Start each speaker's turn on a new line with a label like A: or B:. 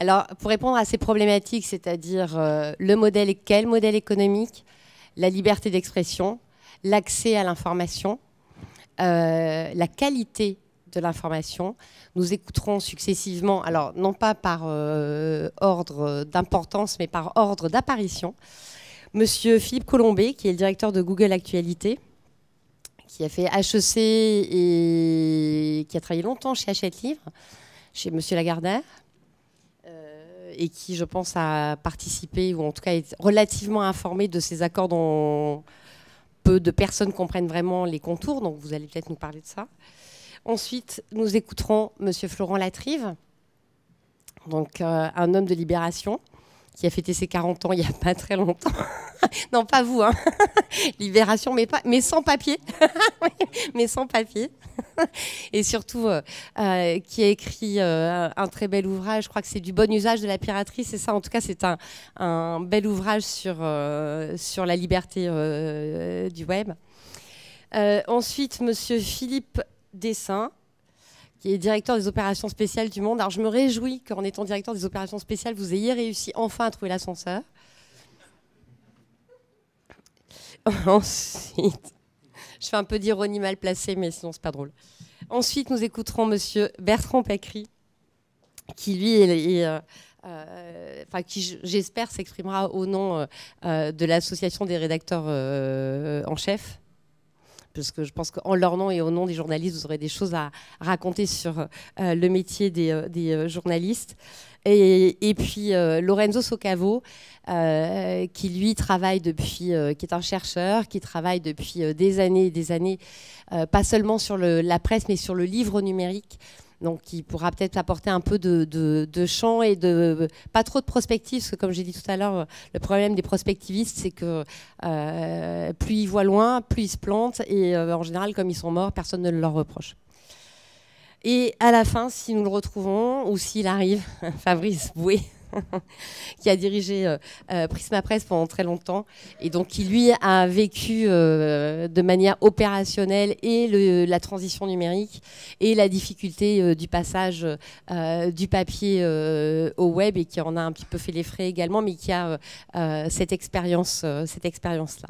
A: Alors, pour répondre à ces problématiques, c'est-à-dire euh, le modèle, quel modèle économique, la liberté d'expression, l'accès à l'information, euh, la qualité de l'information. Nous écouterons successivement, alors non pas par euh, ordre d'importance, mais par ordre d'apparition, Monsieur Philippe Colombet, qui est le directeur de Google Actualité, qui a fait HEC et qui a travaillé longtemps chez Hachette Livre, chez Monsieur Lagardère, et qui, je pense, a participé ou en tout cas est relativement informé de ces accords dont peu de personnes comprennent vraiment les contours. Donc vous allez peut-être nous parler de ça. Ensuite, nous écouterons Monsieur Florent Latrive, donc euh, un homme de libération qui a fêté ses 40 ans il n'y a pas très longtemps. non, pas vous, hein. Libération, mais, sans papier. mais sans papier. Et surtout, euh, euh, qui a écrit euh, un très bel ouvrage. Je crois que c'est du bon usage de la piraterie, c'est ça. En tout cas, c'est un, bel ouvrage sur, sur la liberté du web. ensuite, monsieur Philippe Dessin qui est directeur des opérations spéciales du monde. Alors je me réjouis qu'en étant directeur des opérations spéciales, vous ayez réussi enfin à trouver l'ascenseur. Ensuite, je fais un peu d'ironie mal placée, mais sinon c'est pas drôle. Ensuite, nous écouterons Monsieur Bertrand Pacry, qui lui est, euh, euh, qui j'espère s'exprimera au nom euh, de l'association des rédacteurs en chef parce que je pense qu'en leur nom et au nom des journalistes, vous aurez des choses à raconter sur euh, le métier des, euh, euh, journalistes. Et, puis Lorenzo Socavo, qui lui travaille depuis, qui est un chercheur, qui travaille depuis des années et des années, pas seulement sur la presse, mais sur le livre numérique donc qui pourra peut-être apporter un peu de, de, champ et de pas trop de prospective, parce que comme j'ai dit tout à l'heure, le problème des prospectivistes, c'est que euh, plus ils voient loin, plus ils se plantent, et euh, en général, comme ils sont morts, personne ne leur reproche. Et à la fin, si nous le retrouvons, ou s'il arrive, Fabrice Boué. qui a dirigé euh, euh, Prisma Presse pendant très longtemps et donc qui lui a vécu euh, de manière opérationnelle et la transition numérique et la difficulté du passage du papier au web et qui en a un petit peu fait les frais également, mais qui a cette expérience, cette expérience là.